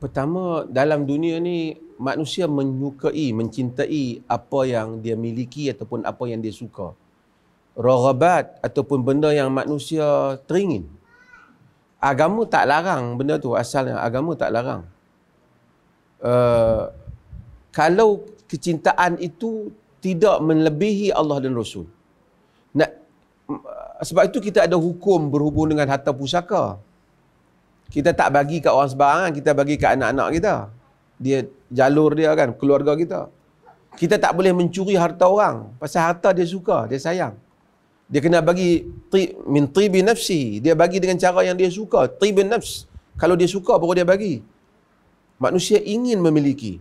pertama dalam dunia ni manusia menyukai mencintai apa yang dia miliki ataupun apa yang dia suka raghabat ataupun benda yang manusia teringin agama tak larang benda tu asalnya agama tak larang uh, kalau kecintaan itu tidak melebihi Allah dan Rasul nak sebab itu kita ada hukum berhubung dengan harta pusaka kita tak bagi kat orang sebarangan, kita bagi kat anak-anak kita. Dia jalur dia kan, keluarga kita. Kita tak boleh mencuri harta orang. Pasal harta dia suka, dia sayang. Dia kena bagi min tibi nafsi. Dia bagi dengan cara yang dia suka. Tibi nafs. Kalau dia suka, baru dia bagi. Manusia ingin memiliki.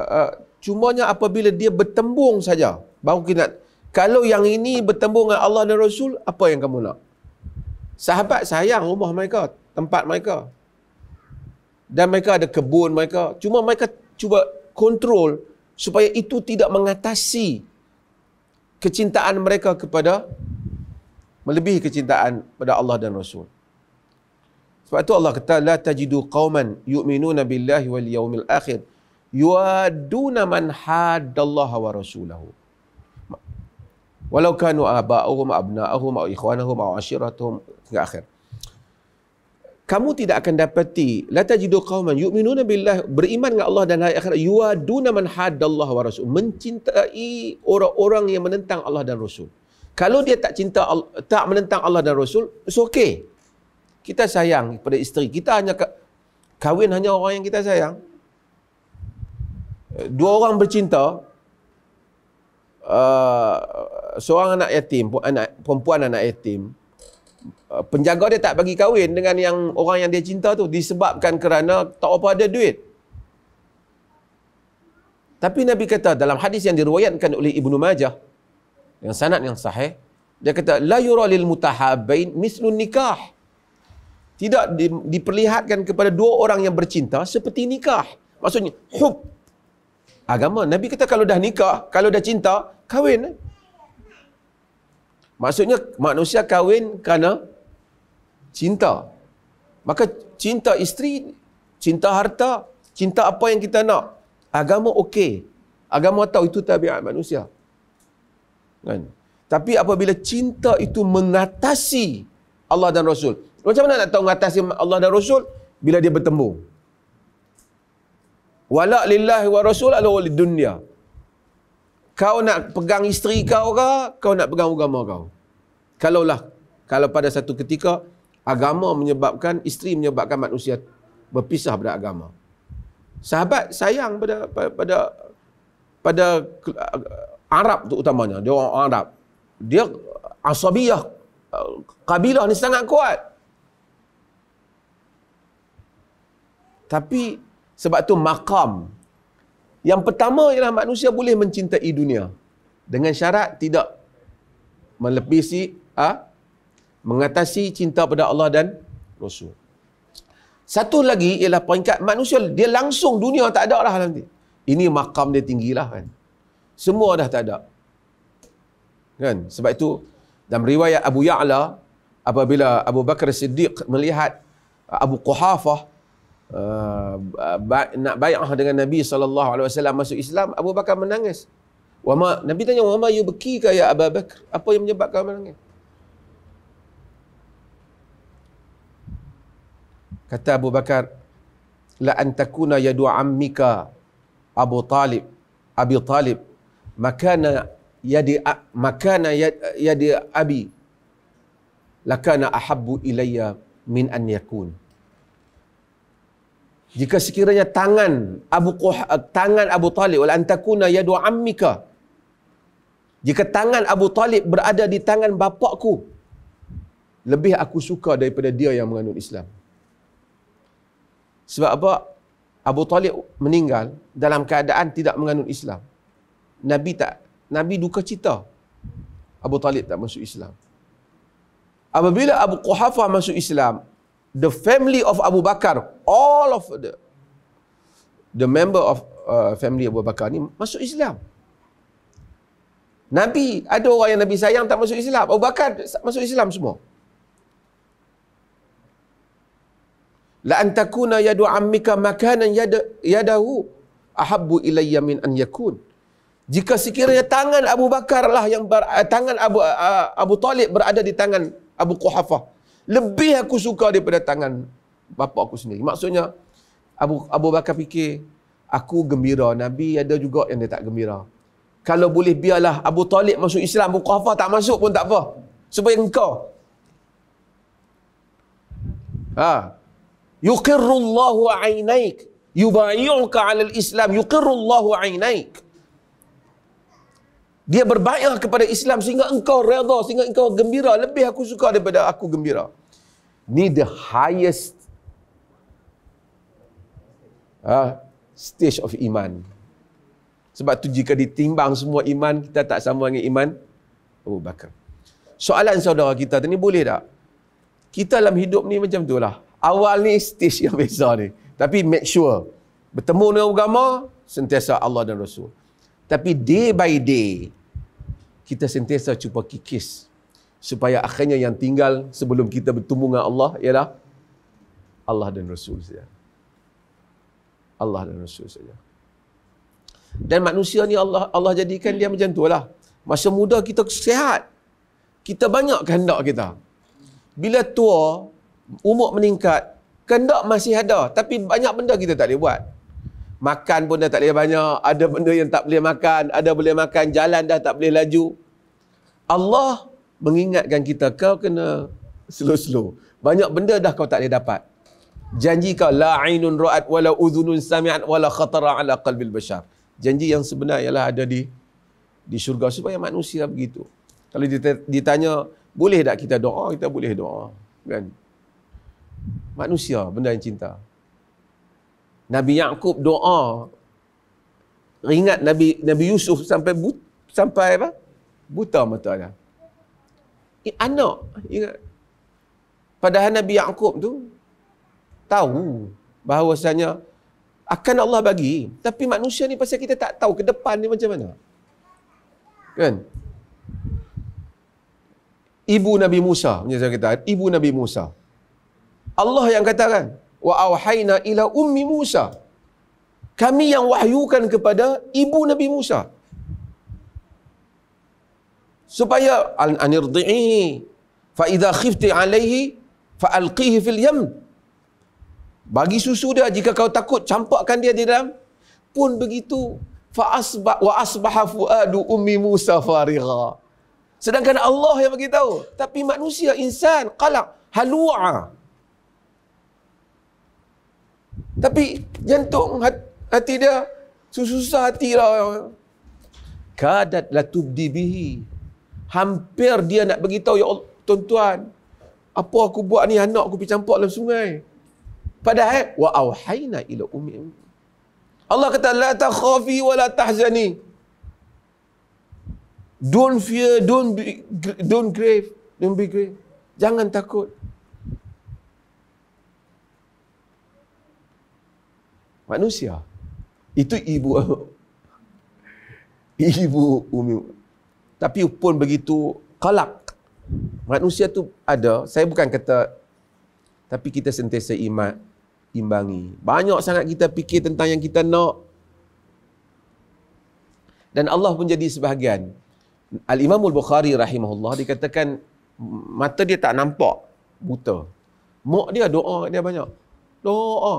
Uh, uh, cumanya apabila dia bertembung saja, baru kita nak. Kalau yang ini bertembung dengan Allah dan Rasul, apa yang kamu nak? Sahabat sayang rumah mereka, tempat mereka. Dan mereka ada kebun mereka. Cuma mereka cuba kontrol supaya itu tidak mengatasi kecintaan mereka kepada melebihi kecintaan pada Allah dan Rasul. Sebab itu Allah kata la tajidu qauman yu'minuna billahi wal yawmil akhir yuaduna man haddallaha wa rasulahu walau kanu aba'uhum abna'uhum aw ikhwanuhum aw ashiratuhum hingga akhir kamu tidak akan dapati la tajidu qauman yu'minuna billah beriman dengan Allah dan hari akhirat yuaduna man haddallah wa rasul mencintai orang-orang yang menentang Allah dan rasul kalau dia tak cinta tak menentang Allah dan rasul it's okay kita sayang pada isteri kita hanya kahwin hanya orang yang kita sayang dua orang bercinta Uh, seorang anak yatim, anak perempuan anak yatim, uh, penjaga dia tak bagi kahwin dengan yang orang yang dia cinta tu disebabkan kerana tak apa ada duit. Tapi Nabi kata dalam hadis yang diriwayatkan oleh Ibnu Majah yang sanad yang sahih, dia kata la yura lil mutahabbain mislun nikah. Tidak diperlihatkan kepada dua orang yang bercinta seperti nikah. Maksudnya hub agama. Nabi kata kalau dah nikah, kalau dah cinta, kahwin. Maksudnya manusia kahwin kerana cinta. Maka cinta isteri, cinta harta, cinta apa yang kita nak. Agama okey. Agama tahu itu tabiat manusia. Kan? Tapi apabila cinta itu mengatasi Allah dan Rasul. Macam mana nak tahu mengatasi Allah dan Rasul? Bila dia bertembung wala lillahi wa rasul ala wali dunia kau nak pegang isteri kau ke kau nak pegang agama kau kalaulah kalau pada satu ketika agama menyebabkan isteri menyebabkan manusia berpisah pada agama sahabat sayang pada pada pada, pada Arab tu utamanya dia orang Arab dia asabiyah kabilah ni sangat kuat tapi sebab tu makam. Yang pertama ialah manusia boleh mencintai dunia. Dengan syarat tidak melebihi, ha? Ah, mengatasi cinta pada Allah dan Rasul. Satu lagi ialah peringkat manusia, dia langsung dunia tak ada lah nanti. Ini makam dia tinggi lah kan. Semua dah tak ada. Kan? Sebab itu dalam riwayat Abu Ya'la, apabila Abu Bakar Siddiq melihat Abu Quhafah Ah, nak bai'ah dengan Nabi SAW masuk Islam, Abu Bakar menangis. Wama, Nabi tanya, Wama you beki ke ya Abu Bakar? Apa yang menyebabkan menangis? Kata Abu Bakar, La antakuna yadu ammika Abu Talib, Abi Talib, makana yadi makana yadi abi lakana ahabu ilayya min an yakun jika sekiranya tangan Abu Quh, tangan Abu Talib wal antakuna yadu ammika jika tangan Abu Talib berada di tangan bapakku lebih aku suka daripada dia yang menganut Islam sebab apa Abu Talib meninggal dalam keadaan tidak menganut Islam Nabi tak Nabi duka cita Abu Talib tak masuk Islam apabila Abu Quhafah masuk Islam the family of Abu Bakar, all of the the member of uh, family Abu Bakar ni masuk Islam. Nabi, ada orang yang Nabi sayang tak masuk Islam. Abu Bakar masuk Islam semua. La antakuna yadu ammika makanan yada, yadahu ahabbu ilayya min an yakun. Jika sekiranya tangan Abu Bakar lah yang ber, eh, tangan Abu eh, Abu Talib berada di tangan Abu Quhafah, lebih aku suka daripada tangan bapa aku sendiri. Maksudnya Abu Abu Bakar fikir aku gembira Nabi ada juga yang dia tak gembira. Kalau boleh biarlah Abu Talib masuk Islam, Abu Qafah tak masuk pun tak apa. Supaya engkau. Ha. Yuqirrullahu 'ainaik yubayyuka 'ala al-Islam yuqirrullahu 'ainaik dia berbayar kepada Islam sehingga engkau redha, sehingga engkau gembira. Lebih aku suka daripada aku gembira. Ni the highest uh, stage of iman. Sebab tu jika ditimbang semua iman, kita tak sama dengan iman Abu Bakar. Soalan saudara kita ni boleh tak? Kita dalam hidup ni macam tu lah. Awal ni stage yang besar ni. Tapi make sure. Bertemu dengan agama, sentiasa Allah dan Rasul. Tapi day by day, kita sentiasa cuba kikis. Supaya akhirnya yang tinggal sebelum kita bertemu dengan Allah ialah Allah dan Rasul saja. Allah dan Rasul saja. Dan manusia ni Allah Allah jadikan dia macam tu lah. Masa muda kita sehat. Kita banyak kehendak kita. Bila tua, umur meningkat, kehendak masih ada. Tapi banyak benda kita tak boleh buat. Makan pun dah tak boleh banyak. Ada benda yang tak boleh makan. Ada boleh makan. Jalan dah tak boleh laju. Allah mengingatkan kita. Kau kena slow-slow. Banyak benda dah kau tak boleh dapat. Janji kau. La ainun ra'at wa uzunun sami'at wa la khatara ala qalbil bashar. Janji yang sebenar ialah ada di di syurga. Supaya manusia begitu. Kalau ditanya, boleh tak kita doa? Kita boleh doa. Kan? Manusia benda yang cinta. Nabi Yaakob doa. Ingat Nabi Nabi Yusuf sampai but, sampai apa? Buta mata matanya. Anak ingat. Padahal Nabi Yaakob tu tahu bahawasanya akan Allah bagi. Tapi manusia ni pasal kita tak tahu ke depan ni macam mana. Kan? Ibu Nabi Musa, punya saya ibu Nabi Musa. Allah yang katakan, wa auhayna ila ummi Musa. Kami yang wahyukan kepada ibu Nabi Musa. Supaya anirdi'i fa idza khifti alaihi fa alqihi fil yam. Bagi susu dia jika kau takut campakkan dia di dalam pun begitu fa asba wa asbaha fuadu ummi Musa farigha. Sedangkan Allah yang bagi tahu, tapi manusia insan qalaq halua tapi jantung hati dia susah hati lah. Kadat la tubdi Hampir dia nak beritahu, ya Allah, tuan-tuan. Apa aku buat ni anak aku pergi campak dalam sungai. Padahal wa auhayna ila ummi. Allah kata la takhafi wa la tahzani. Don't fear, don't be don't grave, don't be grave. Jangan takut. manusia. Itu ibu ibu umi. Tapi pun begitu kalak. Manusia tu ada, saya bukan kata tapi kita sentiasa imat imbangi. Banyak sangat kita fikir tentang yang kita nak. Dan Allah pun jadi sebahagian. al Imamul bukhari rahimahullah dikatakan mata dia tak nampak buta. Mak dia doa dia banyak. Doa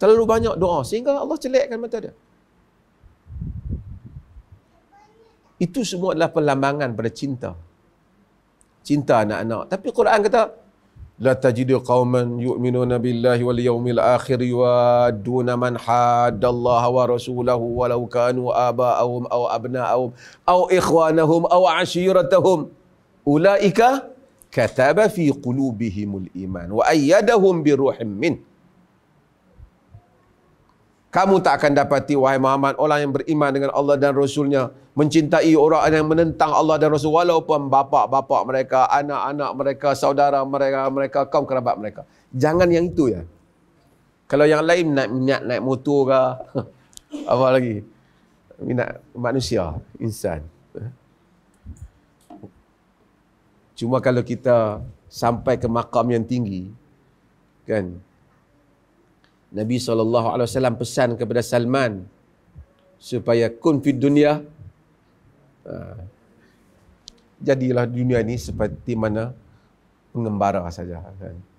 terlalu banyak doa sehingga Allah celakkan mata dia. Itu semua adalah perlambangan pada cinta. Cinta anak-anak. Tapi Quran kata la tajidu qauman yu'minuna billahi wal yawmil akhir yu'aduna man haddallaha wa rasulahu walau kanu aba'ahum aw abna'ahum aw ikhwanahum aw ashiratahum ulaika kataba fi qulubihimul iman wa ayyadahum bi ruhim minhu kamu tak akan dapati wahai Muhammad orang yang beriman dengan Allah dan Rasulnya. Mencintai orang yang menentang Allah dan Rasul. Walaupun bapak bapa mereka, anak-anak mereka, saudara mereka, mereka kaum kerabat mereka. Jangan yang itu ya. Kalau yang lain nak minat, naik motor ke. Apa lagi? Minat manusia, insan. Cuma kalau kita sampai ke makam yang tinggi. Kan? Nabi SAW pesan kepada Salman supaya kun fid dunia ha, jadilah dunia ini seperti mana pengembara saja kan?